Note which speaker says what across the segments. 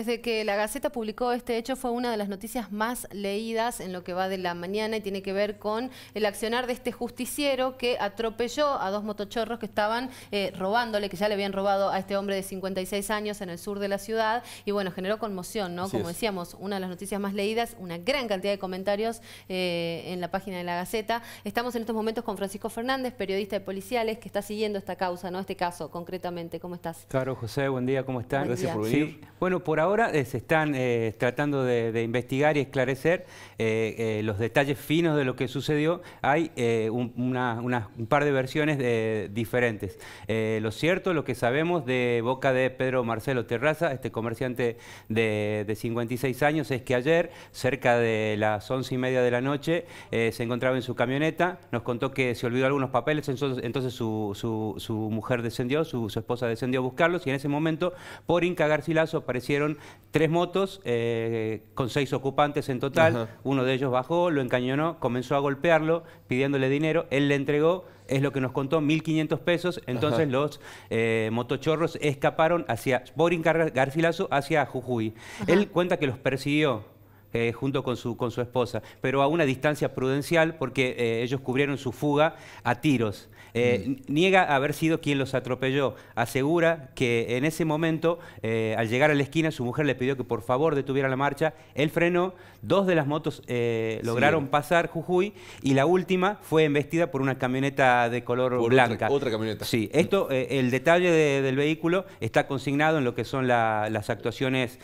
Speaker 1: Desde que la Gaceta publicó este hecho fue una de las noticias más leídas en lo que va de la mañana y tiene que ver con el accionar de este justiciero que atropelló a dos motochorros que estaban eh, robándole, que ya le habían robado a este hombre de 56 años en el sur de la ciudad y bueno, generó conmoción, ¿no? Como decíamos, una de las noticias más leídas, una gran cantidad de comentarios eh, en la página de la Gaceta. Estamos en estos momentos con Francisco Fernández, periodista de policiales, que está siguiendo esta causa, ¿no? Este caso concretamente. ¿Cómo estás?
Speaker 2: Claro, José, buen día, ¿cómo estás? Gracias por venir. Bueno, por ahora eh, se están eh, tratando de, investigar y esclarecer eh, los detalles finos de lo que sucedió. Hay un, par de versiones diferentes. lo cierto, lo que sabemos de boca de Pedro Marcelo Terraza, este comerciante de, 56 años, es que ayer, cerca de las once y media de la noche, se encontraba en su camioneta, nos contó que se olvidó algunos papeles, entonces, su, mujer descendió, su, esposa descendió a buscarlos y en ese momento, por incagarcilazo, aparecieron tres motos eh, con seis ocupantes en total. Uno de ellos bajó, lo encañonó, comenzó a golpearlo pidiéndole dinero. Él le entregó, es lo que nos contó, 1.500 pesos. Entonces los eh, motochorros escaparon hacia Borin Garcilaso, hacia Jujuy. Él cuenta que los persiguió eh, junto con su, con su esposa, pero a una distancia prudencial porque eh, ellos cubrieron su fuga a tiros. Eh, mm. Niega haber sido quien los atropelló. Asegura que en ese momento, al llegar a la esquina, su mujer le pidió que por favor detuviera la marcha. Él frenó, dos de las motos lograron pasar Jujuy y la última fue embestida por una camioneta de color blanca. Otra, camioneta. Sí, esto, el detalle del vehículo está consignado en lo que son las actuaciones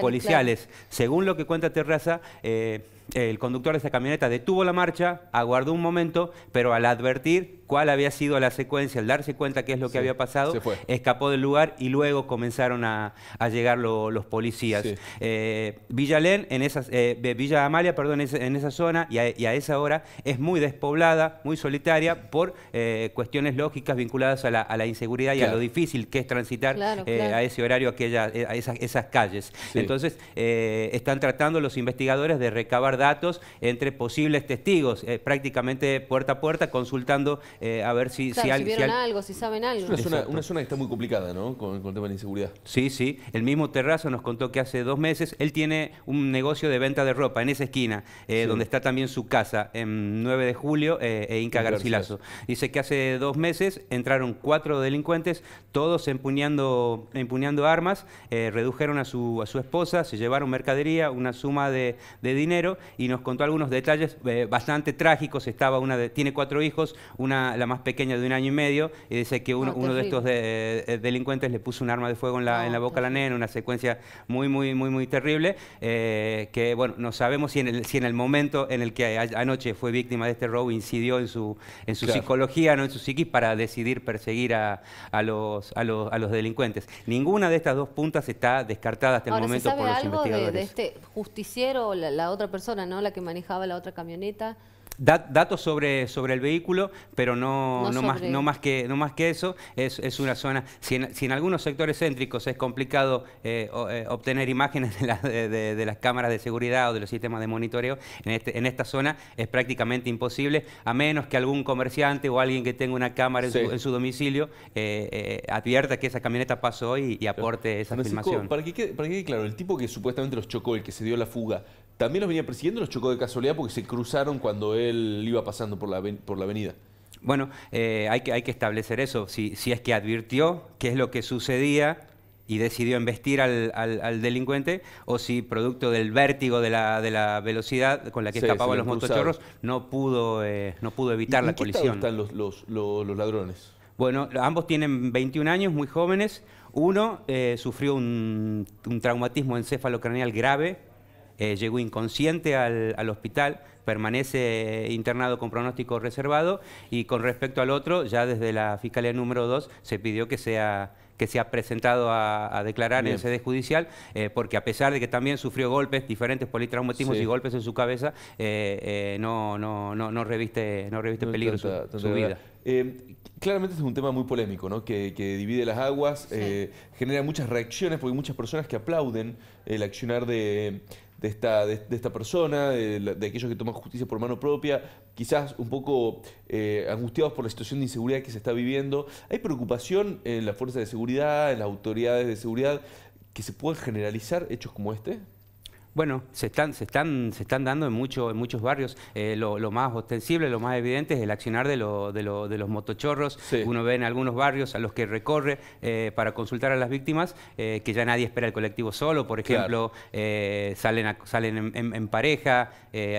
Speaker 2: policiales. Según lo que cuenta Terraza, eh, el conductor de esa camioneta detuvo la marcha, aguardó un momento, pero al advertir cuál había sido la secuencia, al darse cuenta qué es lo que había pasado, escapó del lugar y luego comenzaron a, llegar los policías. Eh, Villalén, en esas, eh, Villa Amalia, perdón, en esa zona y a, esa hora es muy despoblada, muy solitaria por eh, cuestiones lógicas vinculadas a la, inseguridad y a lo difícil que es transitar a ese horario, a esas, calles. Entonces, están tratando los investigadores de recabar datos entre posibles testigos, eh, prácticamente puerta a puerta, consultando eh, a ver si, si, vieron algo,
Speaker 1: si saben algo. Es una
Speaker 2: zona, que está muy complicada, ¿no? Con, el tema de la inseguridad. Sí, sí. El mismo Terrazo nos contó que hace dos meses él tiene un negocio de venta de ropa en esa esquina, eh, donde está también su casa, en 9 de julio e Inca Garcilaso. Dice que hace dos meses entraron cuatro delincuentes, todos empuñando, empuñando armas, redujeron a su, a su esposa, se llevaron mercadería, una suma de, de dinero y nos contó algunos detalles eh, bastante trágicos. Estaba una tiene cuatro hijos, una, la más pequeña de un año y medio, y dice que uno, ah, de estos eh, delincuentes le puso un arma de fuego en la, ah, boca a la nena, una secuencia muy, muy, muy, muy terrible, eh, que bueno, no sabemos si en, el, si en el momento en el que anoche fue víctima de este robo incidió en su, en su psicología, no en su psiquis, para decidir perseguir a, a, los, a, los, a los delincuentes. Ninguna de estas dos puntas está descartada hasta el momento por los investigadores. De, este
Speaker 1: justiciero, la otra persona la que manejaba la otra camioneta.
Speaker 2: datos sobre, sobre el vehículo, pero no, no, más, no, más, que, no más que eso. Es, una zona, si en, algunos sectores céntricos es complicado eh, eh, obtener imágenes de, las cámaras de seguridad o de los sistemas de monitoreo, este, en, esta zona es prácticamente imposible, a menos que algún comerciante o alguien que tenga una cámara en, su, domicilio eh, advierta que esa camioneta pasó y, y aporte esa filmación. Para
Speaker 3: para que claro, el tipo que supuestamente los chocó, el que se dio la fuga, también los venía persiguiendo, los chocó de casualidad porque se cruzaron cuando él iba pasando por la, por la avenida. Bueno, eh, hay, que, hay que establecer
Speaker 2: eso, si, es que advirtió qué es lo que sucedía y decidió embestir al, al, delincuente, o si producto del vértigo de la, de la velocidad con la que escapaban los motochorros, no pudo, eh, no pudo evitar la colisión. están
Speaker 3: los, los, ladrones?
Speaker 2: Bueno, ambos tienen 21 años, muy jóvenes. Uno eh, sufrió un, un traumatismo encefalocraneal grave eh, llegó inconsciente al, hospital, permanece internado con pronóstico reservado y con respecto al otro, ya desde la Fiscalía número 2 se pidió que sea que se ha presentado a, declarar en sede judicial, eh, porque a pesar de que también sufrió golpes, diferentes politraumatismos y golpes en su cabeza, eh,
Speaker 3: no, no, no, reviste, no reviste peligro su, vida. Claramente este es un tema muy polémico, ¿no? que, divide las aguas, genera muchas reacciones, porque hay muchas personas que aplauden el accionar de, de esta, de, esta persona, de, aquellos que toman justicia por mano propia, quizás un poco eh, angustiados por la situación de inseguridad que se está viviendo. Hay preocupación en las fuerzas de seguridad, en las autoridades de seguridad, que se puedan generalizar hechos como este. Bueno, se están, se están, se están dando en, mucho, en muchos barrios.
Speaker 2: Eh, lo, más ostensible, lo más evidente es el accionar de, de, los motochorros. Uno ve en algunos barrios a los que recorre eh, para consultar a las víctimas, eh, que ya nadie espera el colectivo solo, por ejemplo, salen, salen en, pareja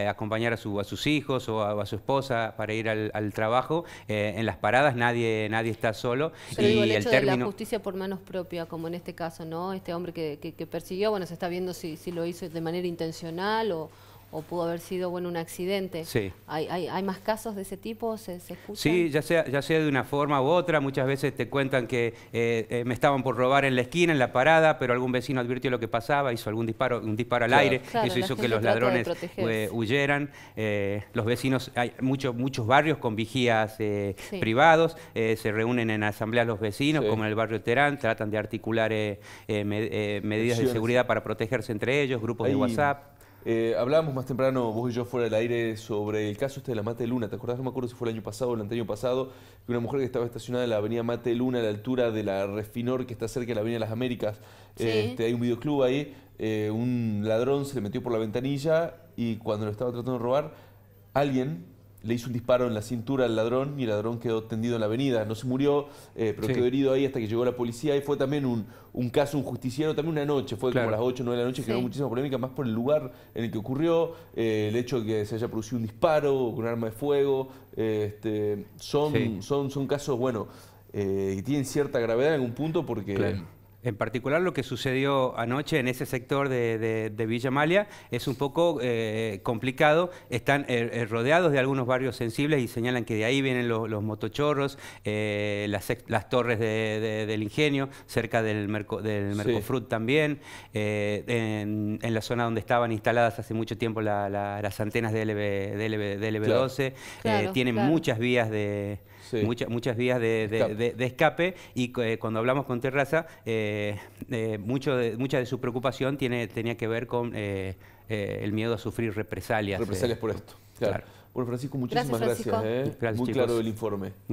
Speaker 2: a acompañar a, su, a sus hijos o a, su esposa para ir al, trabajo. en las paradas nadie, nadie está solo. y el, hecho de la
Speaker 1: justicia por manos propias, como en este caso, ¿no? Este hombre que, persiguió, bueno, se está viendo si, lo hizo de manera intencional o, o pudo haber sido bueno un accidente. ¿Hay, más casos de ese tipo? ¿Se, Sí,
Speaker 2: ya sea, ya sea de una forma u otra. Muchas veces te cuentan que eh, eh, me estaban por robar en la esquina, en la parada, pero algún vecino advirtió lo que pasaba, hizo algún disparo, un disparo al aire. Eso hizo que los ladrones eh, huyeran. los vecinos, hay muchos muchos barrios con vigías privados, se reúnen en asambleas los vecinos, como en el barrio Terán, tratan de articular medidas de seguridad para protegerse entre ellos,
Speaker 3: grupos de WhatsApp. Eh, hablábamos más temprano, vos y yo fuera del aire, sobre el caso este de la Mate Luna. ¿Te acordás? No me acuerdo si fue el año pasado o el anteaño pasado, que una mujer que estaba estacionada en la avenida Mate Luna, a la altura de la Refinor, que está cerca de la avenida Las Américas, este, hay un videoclub ahí, eh, un ladrón se le metió por la ventanilla y cuando lo estaba tratando de robar, alguien le hizo un disparo en la cintura al ladrón y el ladrón quedó tendido en la avenida. No se murió, eh, pero quedó herido ahí hasta que llegó la policía y fue también un, caso, un justiciero, también una noche, fue como a las 8 o 9 de la noche, Quedó generó muchísima polémica, más por el lugar en el que ocurrió, eh, el hecho de que se haya producido un disparo con un arma de fuego. Eh, este, son, son, son casos, bueno, y tienen cierta gravedad en algún punto porque... En particular lo que sucedió anoche en
Speaker 2: ese sector de, Villa Amalia es un poco eh, complicado. Están eh, eh, rodeados de algunos barrios sensibles y señalan que de ahí vienen los, motochorros, las, torres del ingenio, cerca del, Merco, del Mercofrut también, en, la zona donde estaban instaladas hace mucho tiempo la, la, las antenas de, LB, 12 tienen muchas vías de muchas vías de, escape. y eh, cuando hablamos con Terraza, eh, eh, mucho de, mucha de su preocupación tiene, tenía que ver con el miedo a sufrir represalias. Represalias por esto,
Speaker 3: claro. Bueno, Francisco, muchísimas gracias. Muy claro el informe.